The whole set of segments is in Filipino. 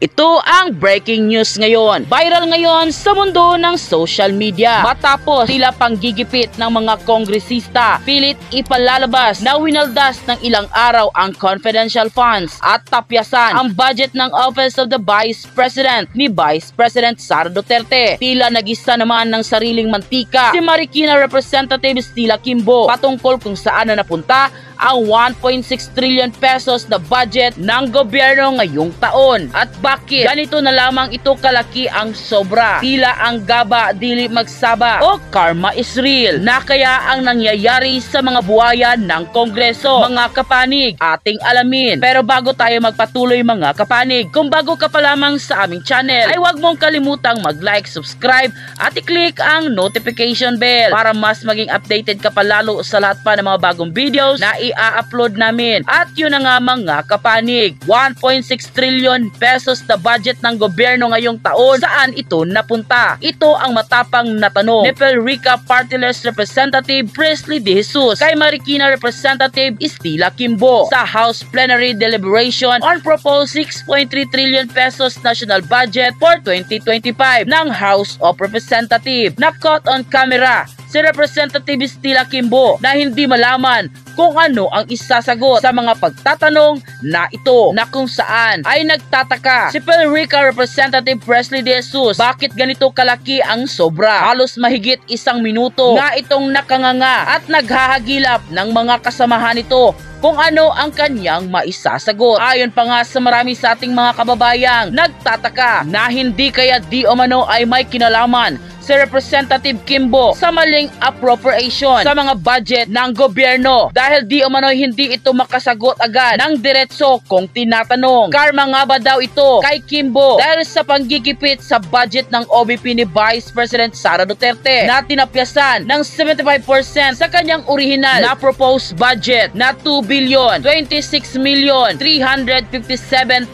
Ito ang breaking news ngayon. Viral ngayon sa mundo ng social media. Matapos sila panggigipit ng mga kongresista, pilit ipalalabas na winaldas ng ilang araw ang confidential funds at tapyasan ang budget ng Office of the Vice President ni Vice President Sara Duterte. Tila nagisa naman ng sariling mantika si Marikina Representative Stila Kimbo patungkol kung saan na napunta ang 1.6 trillion pesos na budget ng gobyerno ngayong taon. At bakit? Ganito na lamang ito kalaki ang sobra. Tila ang gaba dili magsaba o karma is real na kaya ang nangyayari sa mga buhayan ng Kongreso. Mga kapanig, ating alamin. Pero bago tayo magpatuloy mga kapanig, kung bago ka pa lamang sa aming channel, ay huwag mong kalimutang mag-like, subscribe at i-click ang notification bell para mas maging updated ka pa lalo sa lahat pa ng mga bagong videos na i i-upload namin. At yun na nga mga kapanig, 1.6 trillion pesos na budget ng gobyerno ngayong taon. Saan ito napunta? Ito ang matapang na tanong. Nepal Rica Partiless Representative Presley De Jesus kay Marikina Representative Estila Kimbo sa House Plenary Deliberation on proposed 6.3 trillion pesos national budget for 2025 ng House of Representatives. Na caught on camera si Representative Stila Kimbo na hindi malaman kung ano ang isasagot sa mga pagtatanong na ito na kung saan ay nagtataka si Pelrica Representative Presley De Jesus bakit ganito kalaki ang sobra halos mahigit isang minuto na itong nakanganga at naghahagilap ng mga kasamahan nito kung ano ang kanyang maisasagot. Ayon pa nga sa marami sa ating mga kababayang nagtataka na hindi kaya di o mano ay may kinalaman si Representative Kimbo sa maling appropriation sa mga budget ng gobyerno dahil di umano hindi ito makasagot agad ng diretso kung tinatanong. Karma nga ba daw ito kay Kimbo dahil sa panggigipit sa budget ng OBP ni Vice President Sara Duterte na tinapyasan ng 75% sa kanyang original na proposed budget na 2 billion 26 million 357,000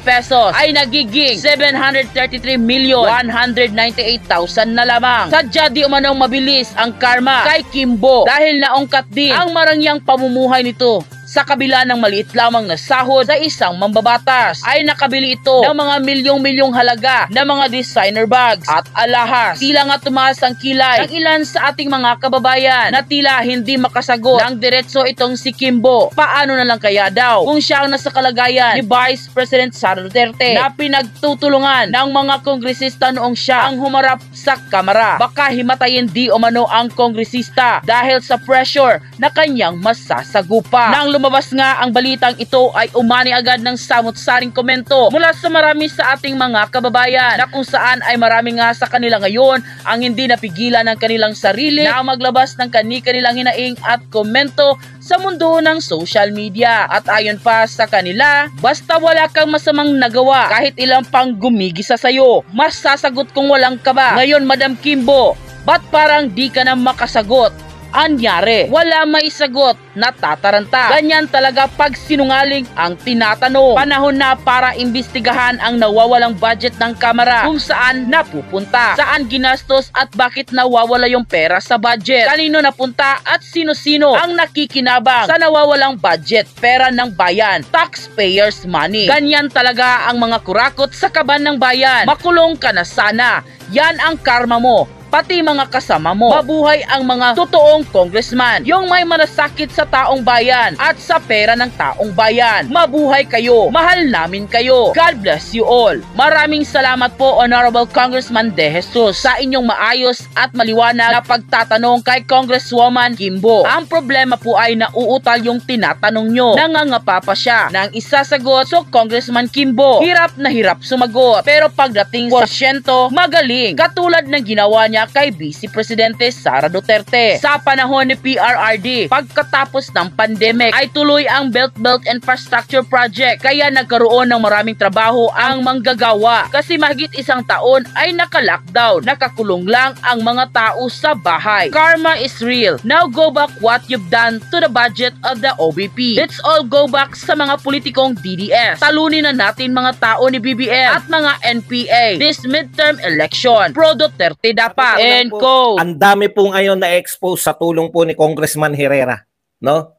pesos ay nagiging 733 million 198,000 na lamang. Sadya di umanong mabilis ang karma kay Kimbo dahil naungkat din ang marangyang pamumuhay nito sa kabila ng maliit lamang na sahod sa isang mambabatas ay nakabili ito ng mga milyong-milyong halaga na mga designer bags at alahas. Tila nga tumaas ang kilay ng ilan sa ating mga kababayan na tila hindi makasagot ng diretso itong si Kimbo. Paano na lang kaya daw kung siya ang nasa kalagayan ni Vice President Sara Duterte na pinagtutulungan ng mga kongresista noong siya ang humarap sa kamara. Baka himatayin di o mano ang kongresista dahil sa pressure na kanyang masasagupa. Nang Lumabas nga ang balitang ito ay umani agad ng samot-saring komento mula sa marami sa ating mga kababayan na kung saan ay marami nga sa kanila ngayon ang hindi napigilan ng kanilang sarili na maglabas ng kani-kanilang hinaing at komento sa mundo ng social media. At ayon pa sa kanila, basta wala kang masamang nagawa kahit ilang pang gumigisa sa'yo, mas sasagot kung walang kaba. Ngayon Madam Kimbo, ba't parang di ka na makasagot? anyari. Wala may sagot na tataranta. Ganyan talaga pag sinungaling ang tinatanong. Panahon na para imbestigahan ang nawawalang budget ng kamera kung saan napupunta, saan ginastos at bakit nawawala yung pera sa budget, kanino napunta at sino-sino ang nakikinabang sa nawawalang budget, pera ng bayan, taxpayers money. Ganyan talaga ang mga kurakot sa kaban ng bayan. Makulong ka na sana. Yan ang karma mo pati mga kasama mo. Mabuhay ang mga totoong congressman, yung may manasakit sa taong bayan at sa pera ng taong bayan. Mabuhay kayo, mahal namin kayo. God bless you all. Maraming salamat po Honorable Congressman De Jesus sa inyong maayos at maliwanag na pagtatanong kay Congresswoman Kimbo. Ang problema po ay nauutal yung tinatanong nyo. Nangangapa pa siya nang isasagot so Congressman Kimbo. Hirap na hirap sumagot pero pagdating sa porsyento magaling katulad ng ginawa niya niya kay Vice Presidente Sara Duterte. Sa panahon ni PRRD, pagkatapos ng pandemic ay tuloy ang Belt Belt Infrastructure Project kaya nagkaroon ng maraming trabaho ang manggagawa kasi mahigit isang taon ay naka-lockdown, nakakulong lang ang mga tao sa bahay. Karma is real. Now go back what you've done to the budget of the OBP. Let's all go back sa mga politikong DDS. Talunin na natin mga tao ni BBM at mga NPA this midterm election. Pro Duterte dapat and go. Ang dami po ngayon na-expose sa tulong po ni Congressman Herrera, no?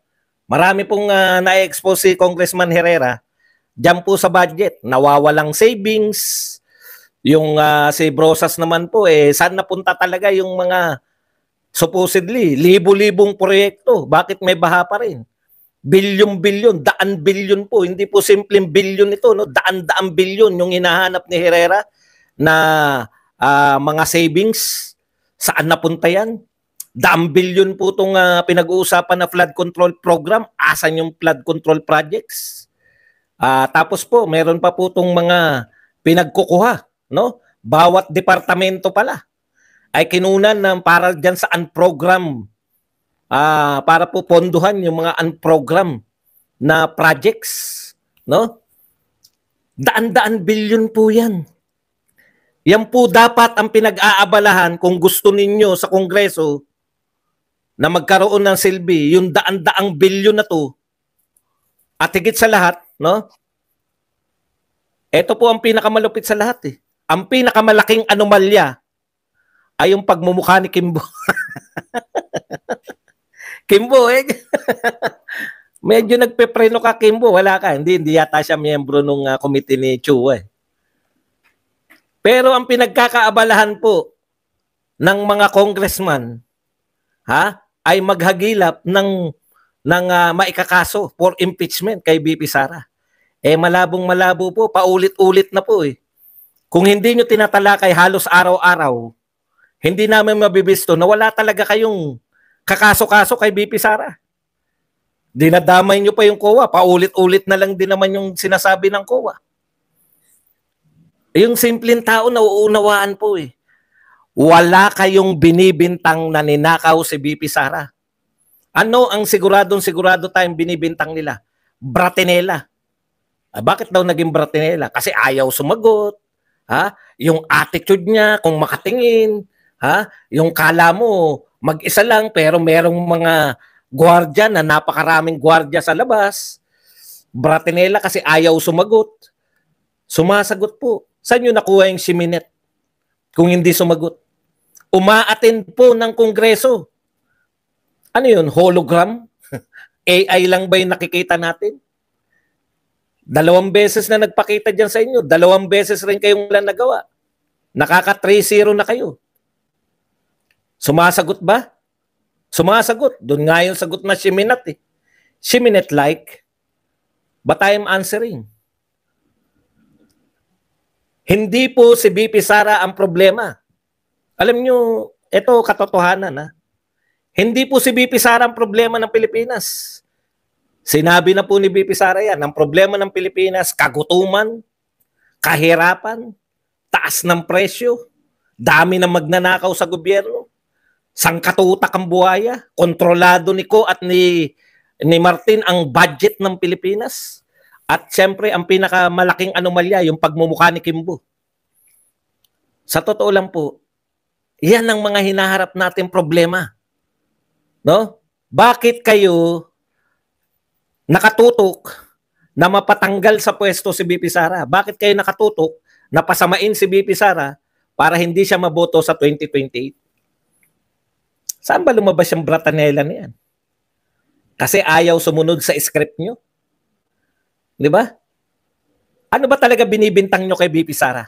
Marami pong uh, na-expose si Congressman Herrera diyan po sa budget, nawawalang savings. Yung uh, si Brosas naman po eh saan napunta talaga yung mga supposedly libo-libong proyekto? Bakit may baha pa rin? bilyon-bilyon, daan bilyon po. Hindi po simpleng bilyon ito, no? Daan-daan bilyon yung hinahanap ni Herrera na uh, mga savings, saan napunta yan? Daang bilyon po itong uh, pinag-uusapan na flood control program. Asan yung flood control projects? Uh, tapos po, meron pa po itong mga pinagkukuha. No? Bawat departamento pala ay kinunan ng para dyan sa unprogram uh, para po ponduhan yung mga unprogram na projects no daan-daan bilyon po yan yan po dapat ang pinag-aabalahan kung gusto ninyo sa Kongreso na magkaroon ng silbi, yung daan-daang bilyon na to, at higit sa lahat, no? Ito po ang pinakamalupit sa lahat eh. Ang pinakamalaking anomalya ay yung pagmumukha ni Kimbo. Kimbo eh. Medyo nagpepreno ka Kimbo, wala ka. Hindi, hindi yata siya miyembro ng uh, ah, committee ni Chu eh. Pero ang pinagkakaabalahan po ng mga congressman ha, ay maghagilap ng ng uh, maikakaso for impeachment kay BP Sara. Eh malabong malabo po, paulit-ulit na po eh. Kung hindi nyo tinatalakay halos araw-araw, hindi namin mabibisto na wala talaga kayong kakaso-kaso kay BP Sara. Dinadamay nyo pa yung COA, paulit-ulit na lang din naman yung sinasabi ng COA. Yung simpleng tao nauunawaan po eh. Wala kayong binibintang na ninakaw si BP Sara. Ano ang siguradong sigurado tayong binibintang nila? Bratinela. Ah, bakit daw naging Bratinela? Kasi ayaw sumagot. Ha? Yung attitude niya, kung makatingin. Ha? Yung kala mo, mag-isa lang pero merong mga gwardiya na napakaraming gwardiya sa labas. Bratinela kasi ayaw sumagot. Sumasagot po. Saan nyo nakuha yung siminet? Kung hindi sumagot. Umaattend po ng kongreso. Ano yun? Hologram? AI lang ba yung nakikita natin? Dalawang beses na nagpakita dyan sa inyo. Dalawang beses rin kayong wala nagawa. Nakaka 3-0 na kayo. Sumasagot ba? Sumasagot. Doon nga yung sagot na Shiminat eh. Shiminat-like, but I answering. Hindi po si BP Sara ang problema. Alam nyo, ito katotohanan ha. Hindi po si BP Sara ang problema ng Pilipinas. Sinabi na po ni BP Sara yan, ang problema ng Pilipinas, kagutuman, kahirapan, taas ng presyo, dami ng magnanakaw sa gobyerno, sangkatutak ang buhaya, kontrolado ni Ko at ni, ni Martin ang budget ng Pilipinas. At siyempre, ang pinakamalaking anomalya, yung pagmumukha ni Kimbo. Sa totoo lang po, yan ang mga hinaharap natin problema. No? Bakit kayo nakatutok na mapatanggal sa pwesto si BP Sara? Bakit kayo nakatutok na pasamain si BP Sara para hindi siya maboto sa 2028? Saan ba lumabas yung bratanela niyan? Kasi ayaw sumunod sa script nyo. Di ba? Ano ba talaga binibintang nyo kay BP Sara?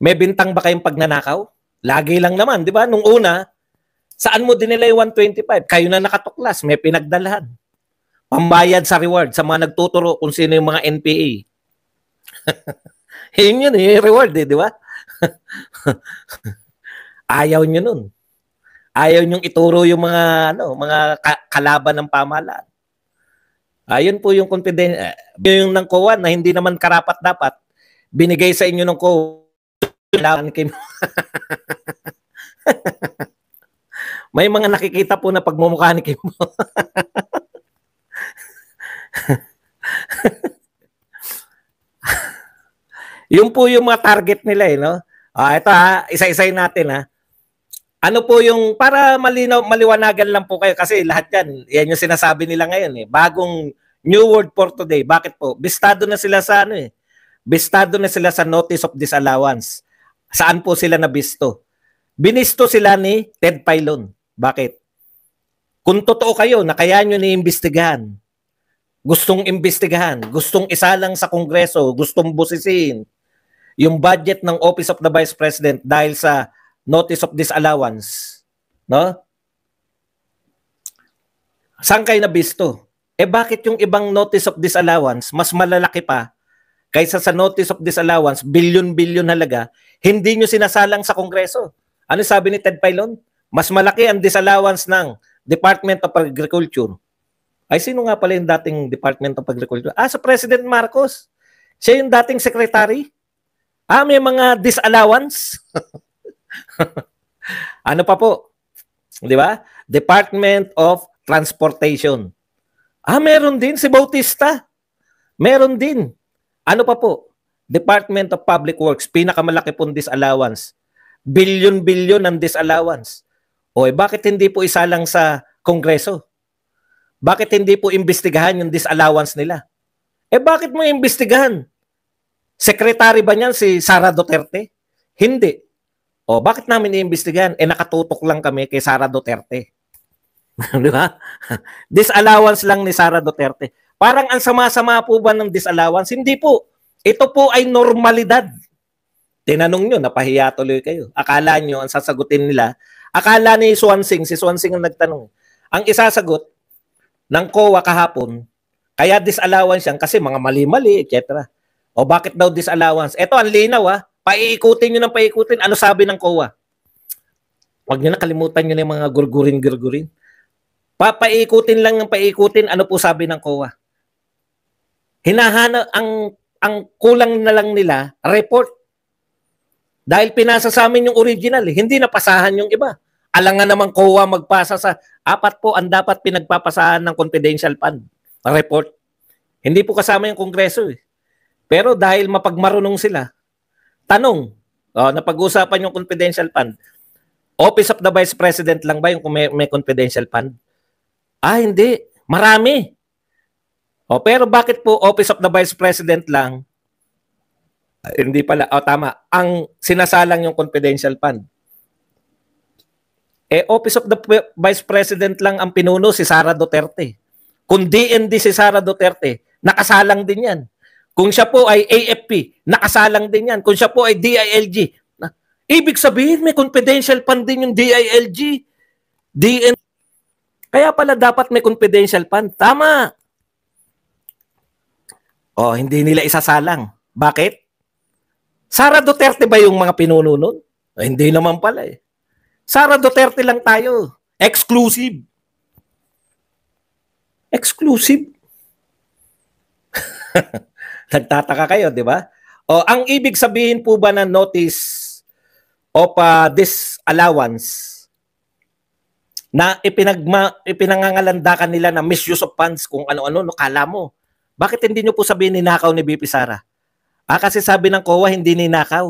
May bintang ba kayong pagnanakaw? Lagi lang naman, di ba? Nung una, saan mo dinila yung 125? Kayo na nakatuklas, may pinagdalahan. Pambayad sa reward sa mga nagtuturo kung sino yung mga NPA. yun yun, yung reward eh, di ba? Ayaw nyo nun. Ayaw nyong ituro yung mga, ano, mga kalaban ng pamahalaan. Ayun ah, po yung confidence, uh, ah, yung ng COA na hindi naman karapat dapat binigay sa inyo ng COA. May mga nakikita po na pagmumukha ni Kim. yung po yung mga target nila eh, no? Ah, ito ha, isa-isay natin ha. Ano po yung, para malinaw, maliwanagan lang po kayo, kasi lahat yan, yan yung sinasabi nila ngayon eh. Bagong New word for Today. Bakit po? Bistado na sila sa ano eh. Bistado na sila sa Notice of Disallowance. Saan po sila nabisto? Binisto sila ni Ted Pailon. Bakit? Kung totoo kayo na kaya nyo niimbestigahan, gustong imbestigahan, gustong isalang sa Kongreso, gustong busisin, yung budget ng Office of the Vice President dahil sa notice of disallowance, no? Saan kayo nabisto? Eh bakit yung ibang notice of disallowance mas malalaki pa kaysa sa notice of disallowance, bilyon-bilyon halaga, hindi nyo sinasalang sa Kongreso. Ano sabi ni Ted Pailon? Mas malaki ang disallowance ng Department of Agriculture. Ay, sino nga pala yung dating Department of Agriculture? Ah, sa President Marcos. Siya yung dating secretary. Ah, may mga disallowance. ano pa po? 'Di ba? Department of Transportation. Ah, meron din si Bautista. Meron din. Ano pa po? Department of Public Works, pinakamalaki pong disallowance. Bilyon-bilyon ang disallowance. O eh, bakit hindi po isa lang sa Kongreso? Bakit hindi po imbestigahan yung disallowance nila? Eh bakit mo imbestigahan? Secretary ba niyan si Sara Duterte? Hindi. O, oh, bakit namin iimbestigahan? Eh, nakatutok lang kami kay Sara Duterte. Di ba? disallowance lang ni Sara Duterte. Parang ang sama-sama po ba ng disallowance? Hindi po. Ito po ay normalidad. Tinanong nyo, napahiya tuloy kayo. Akala nyo, ang sasagutin nila, akala ni Swansing, si Swansing ang nagtanong. Ang isasagot ng COA kahapon, kaya disallowance yan kasi mga mali-mali, etc. O bakit daw disallowance? Ito ang linaw ah. Paiikutin nyo ng paiikutin. Ano sabi ng COA? Huwag nyo na kalimutan nyo na yung mga gurgurin-gurgurin. Papaiikutin lang ng paikutin. Ano po sabi ng COA? Hinahanap ang ang kulang na lang nila, report. Dahil pinasa sa amin yung original, eh. hindi napasahan yung iba. Alangan naman COA magpasa sa apat po ang dapat pinagpapasahan ng confidential fund report. Hindi po kasama yung Kongreso eh. Pero dahil mapagmarunong sila, Tanong, uh, ah, napag-usapan yung confidential fund. Office of the Vice President lang ba yung may, may confidential fund? Ah, hindi. Marami. O, oh, pero bakit po Office of the Vice President lang? Ah, hindi pala. O, oh, tama. Ang sinasalang yung confidential fund. Eh, Office of the Vice President lang ang pinuno si Sara Duterte. Kung DND si Sara Duterte, nakasalang din yan. Kung siya po ay AFP, nakasalang din yan. Kung siya po ay DILG, na, ibig sabihin may confidential fund din yung DILG. DN Kaya pala dapat may confidential fund. Tama. Oh, hindi nila isasalang. Bakit? Sara Duterte ba yung mga pinuno nun? Oh, hindi naman pala eh. Sara Duterte lang tayo. Exclusive. Exclusive. Nagtataka kayo, di ba? O, ang ibig sabihin po ba ng notice of uh, this allowance na ipinagma, ipinangangalandakan nila na misuse of funds kung ano-ano, no, kala mo. Bakit hindi nyo po sabihin ninakaw ni BP Sara? Ah, kasi sabi ng COA, hindi ninakaw.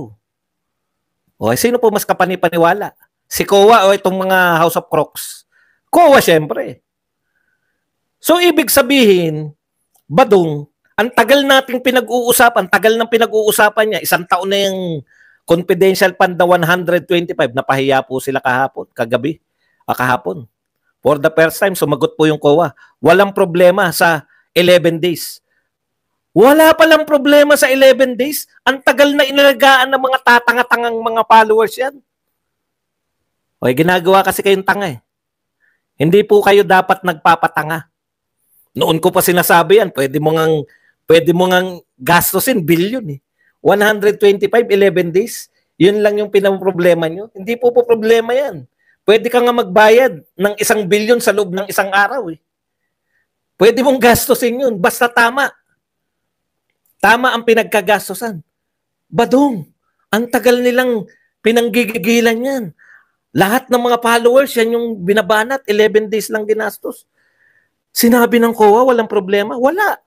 O, eh, sino po mas kapanipaniwala? Si COA o itong mga House of Crocs? COA, syempre. So, ibig sabihin, badong, ang tagal nating pinag-uusapan, tagal ng pinag-uusapan niya, isang taon na yung confidential fund na 125, napahiya po sila kahapon, kagabi, ah, kahapon. For the first time, sumagot po yung COA. Walang problema sa 11 days. Wala palang problema sa 11 days. Ang tagal na inalagaan ng mga tatanga mga followers yan. O, ginagawa kasi kayong tanga eh. Hindi po kayo dapat nagpapatanga. Noon ko pa sinasabi yan, pwede mo ngang pwede mo ngang gastusin billion eh. 125, 11 days, yun lang yung pinaproblema nyo. Hindi po po problema yan. Pwede ka nga magbayad ng isang billion sa loob ng isang araw eh. Pwede mong gastusin yun, basta tama. Tama ang pinagkagastusan. Badong, ang tagal nilang pinanggigigilan yan. Lahat ng mga followers, yan yung binabanat, 11 days lang ginastos. Sinabi ng COA, walang problema. Wala.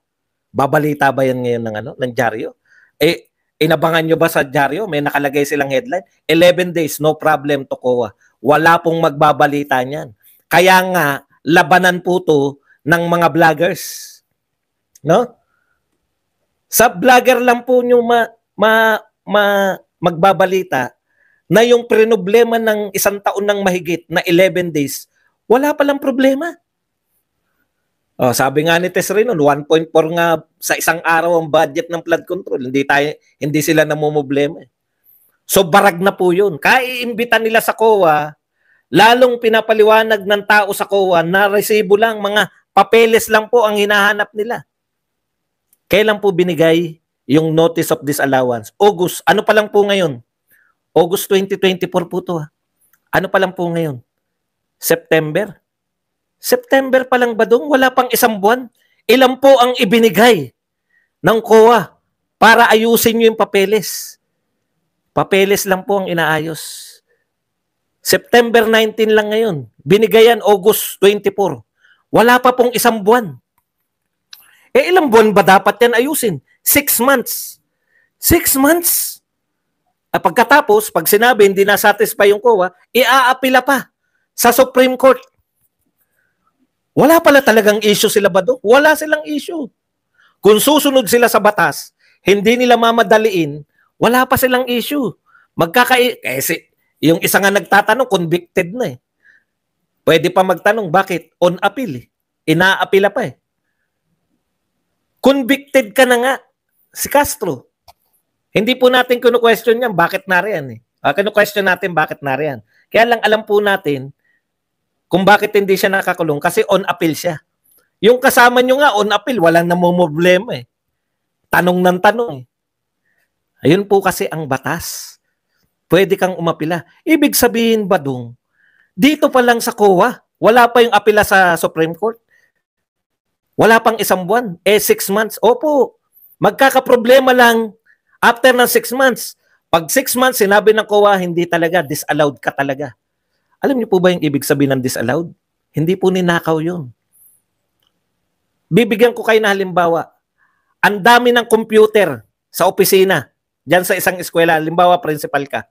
Babalita ba yan ngayon ng ano, ng dyaryo? Eh, inabangan nyo ba sa dyaryo? May nakalagay silang headline. 11 days, no problem to koa Wala pong magbabalita niyan. Kaya nga, labanan po to ng mga vloggers. No? Sa vlogger lang po nyo ma, ma, ma, magbabalita na yung problema ng isang taon ng mahigit na 11 days, wala palang problema. Oh, sabi nga ni Tess Renon, 1.4 nga sa isang araw ang budget ng flood control. Hindi tayo hindi sila namomblema. So barag na po 'yun. Kaiimbita nila sa COA, lalong pinapaliwanag ng tao sa COA na resibo lang mga papeles lang po ang hinahanap nila. Kailan po binigay yung notice of disallowance? August. Ano pa lang po ngayon? August 2024 po to. Ha? Ah. Ano pa lang po ngayon? September. September pa lang ba dong? Wala pang isang buwan. Ilan po ang ibinigay ng COA para ayusin nyo yung papeles? Papeles lang po ang inaayos. September 19 lang ngayon. Binigayan August 24. Wala pa pong isang buwan. Eh ilang buwan ba dapat yan ayusin? Six months. Six months? At pagkatapos, pag sinabi hindi na satisfy yung COA, iaapila pa sa Supreme Court. Wala pala talagang issue sila ba doon? Wala silang issue. Kung susunod sila sa batas, hindi nila mamadaliin, wala pa silang issue. Magkaka kasi eh, yung isa nga nagtatanong, convicted na eh. Pwede pa magtanong, bakit? On appeal eh. Inaapila pa eh. Convicted ka na nga si Castro. Hindi po natin kuno question yan, bakit nariyan eh. Uh, kino-question natin, bakit nariyan. Kaya lang alam po natin, kung bakit hindi siya nakakulong kasi on appeal siya. Yung kasama niyo nga on appeal, walang namumroblema eh. Tanong ng tanong eh. Ayun po kasi ang batas. Pwede kang umapila. Ibig sabihin ba dong, dito pa lang sa COA, wala pa yung apila sa Supreme Court. Wala pang isang buwan. Eh, six months. Opo, magkakaproblema lang after ng six months. Pag six months, sinabi ng COA, hindi talaga, disallowed ka talaga. Alam niyo po ba yung ibig sabihin ng disallowed? Hindi po ninakaw yun. Bibigyan ko kayo na halimbawa, ang dami ng computer sa opisina, diyan sa isang eskwela, halimbawa principal ka.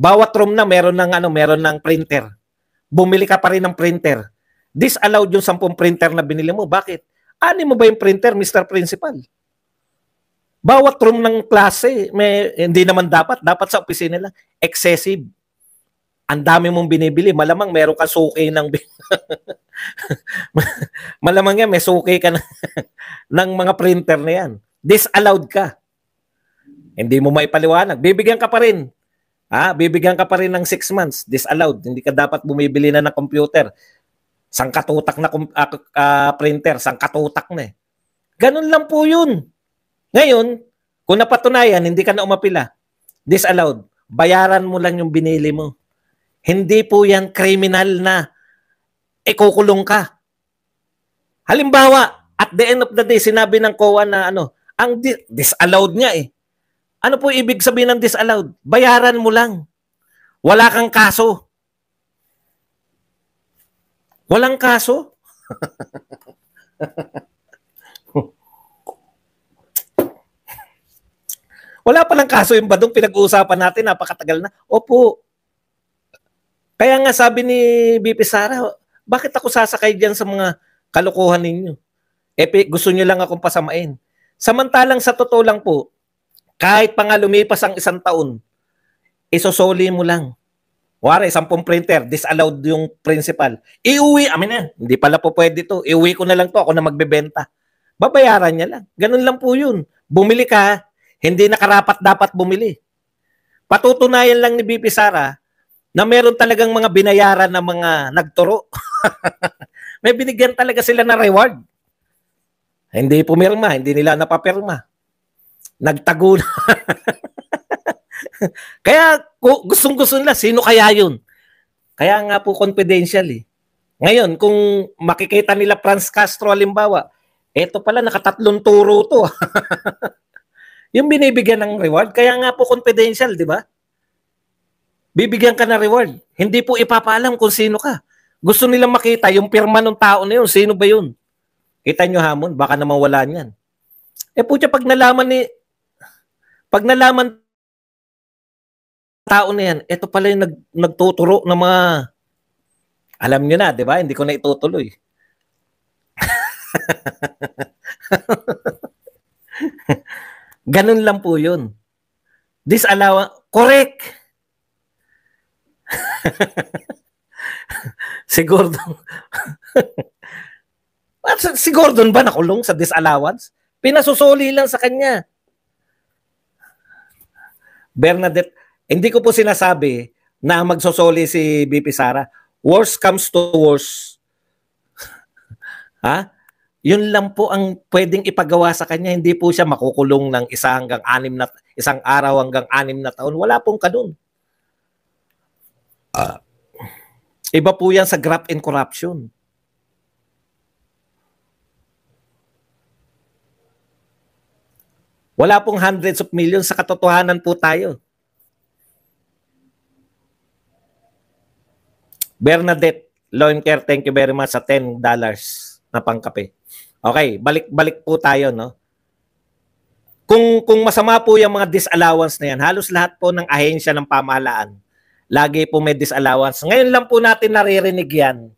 Bawat room na meron ng ano, meron ng printer. Bumili ka pa rin ng printer. Disallowed yung 10 printer na binili mo. Bakit? Ani mo ba yung printer, Mr. Principal? Bawat room ng klase, may, hindi naman dapat. Dapat sa opisina lang. Excessive ang dami mong binibili, malamang meron ka suki ng malamang yan, may suki ka ng, ng mga printer na yan. Disallowed ka. Hindi mo maipaliwanag. Bibigyan ka pa rin. Ha? Bibigyan ka pa rin ng 6 months. Disallowed. Hindi ka dapat bumibili na ng computer. Sang katutak na uh, uh, printer. Sangkatutak na eh. Ganun lang po yun. Ngayon, kung napatunayan, hindi ka na umapila. Disallowed. Bayaran mo lang yung binili mo. Hindi po yan criminal na ikukulong ka. Halimbawa, at the end of the day, sinabi ng COA na ano, ang di- disallowed niya eh. Ano po ibig sabihin ng disallowed? Bayaran mo lang. Wala kang kaso. Walang kaso? Wala palang kaso yung badong pinag-uusapan natin, napakatagal na. Opo, kaya nga sabi ni BP Sara, bakit ako sasakay diyan sa mga kalokohan ninyo? Eh, gusto niyo lang akong pasamain. Samantalang sa totoo lang po, kahit pa nga lumipas ang isang taon, isosoli mo lang. Wari, sampung printer, disallowed yung principal. Iuwi, amin na, hindi pala po pwede to. Iuwi ko na lang to, ako na magbebenta. Babayaran niya lang. Ganun lang po yun. Bumili ka, hindi nakarapat dapat bumili. Patutunayan lang ni BP Sara na meron talagang mga binayaran ng mga nagturo. May binigyan talaga sila ng reward. Hindi pumirma, hindi nila napapirma. Nagtago na. kaya gustong-gusto nila, sino kaya yun? Kaya nga po confidential eh. Ngayon, kung makikita nila Franz Castro halimbawa, eto pala nakatatlong turo to. yung binibigyan ng reward, kaya nga po confidential, di ba? bibigyan ka na reward. Hindi po ipapaalam kung sino ka. Gusto nilang makita yung pirma ng tao na yun. Sino ba yun? Kita nyo hamon, baka naman wala niyan. Eh putya, pag nalaman ni... Pag nalaman tao na yan, ito pala yung nag, nagtuturo ng mga... Alam nyo na, di ba? Hindi ko na itutuloy. Ganun lang po yun. Disallow, correct. si Gordon. si Gordon ba nakulong sa disallowance? Pinasusuli lang sa kanya. Bernadette, hindi ko po sinasabi na magsosoli si BP Sara. Worst comes to worst. ha? Yun lang po ang pwedeng ipagawa sa kanya. Hindi po siya makukulong ng isa hanggang anim na, isang araw hanggang anim na taon. Wala pong kanun. Uh, Iba po yan sa graft and corruption. Wala pong hundreds of millions sa katotohanan po tayo. Bernadette Loinker, thank you very much sa $10 na pangkape. Okay, balik-balik po tayo, no? Kung, kung masama po yung mga disallowance na yan, halos lahat po ng ahensya ng pamahalaan Lagi po may disallowance. Ngayon lang po natin naririnig yan.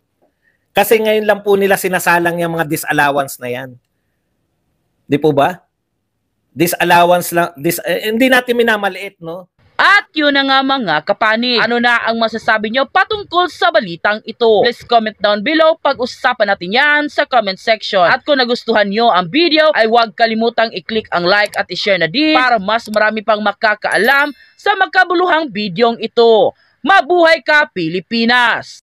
Kasi ngayon lang po nila sinasalang yung mga disallowance na yan. Di po ba? Disallowance lang, dis, eh, hindi natin minamaliit, no? At yun na nga mga kapanig, ano na ang masasabi nyo patungkol sa balitang ito? Please comment down below pag-usapan natin yan sa comment section. At kung nagustuhan nyo ang video ay huwag kalimutang i-click ang like at i-share na din para mas marami pang makakaalam sa magkabuluhang videong ito. Mabuhay ka Pilipinas!